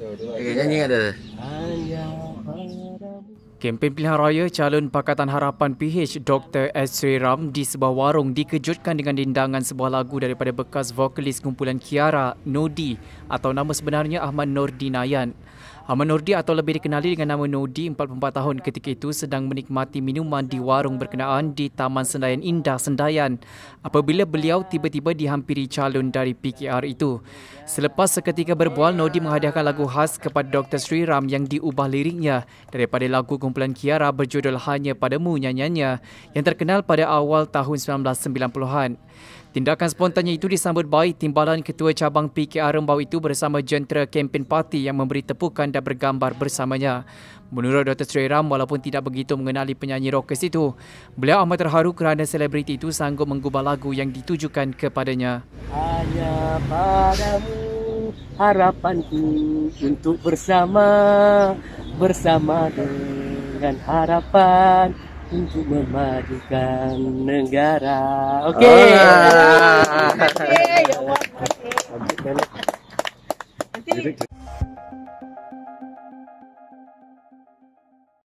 Okey, eh, nyanyi ada. Kempen pilihan raya calon Pakatan Harapan PH Dr. S. Sri Ram di sebuah warung dikejutkan dengan dendangan sebuah lagu daripada bekas vokalis kumpulan Kiara, Nodi atau nama sebenarnya Ahmad Nordinayan. Ahmad Nordi atau lebih dikenali dengan nama Nordi 44 tahun ketika itu sedang menikmati minuman di warung berkenaan di Taman Sendayan Indah Sendayan apabila beliau tiba-tiba dihampiri calon dari PKR itu. Selepas seketika berbual, Nordi menghadiahkan lagu khas kepada Dr. Sri Ram yang diubah liriknya daripada lagu kumpulan Kiara berjudul Hanya Padamu nyanyiannya yang terkenal pada awal tahun 1990-an. Tindakan spontannya itu disambut baik timbalan Ketua Cabang PKR Rembau itu bersama jentera kempen parti yang memberi tepukan dan bergambar bersamanya. Menurut Dr. Sri Ram, walaupun tidak begitu mengenali penyanyi rockers itu, beliau amat terharu kerana selebriti itu sanggup menggubah lagu yang ditujukan kepadanya. Hanya padamu harapanku untuk bersama, bersama dengan harapan untuk memajukan negara. Oke. Okay. Oh. Okay. Okay. Okay. Okay. Okay. Okay.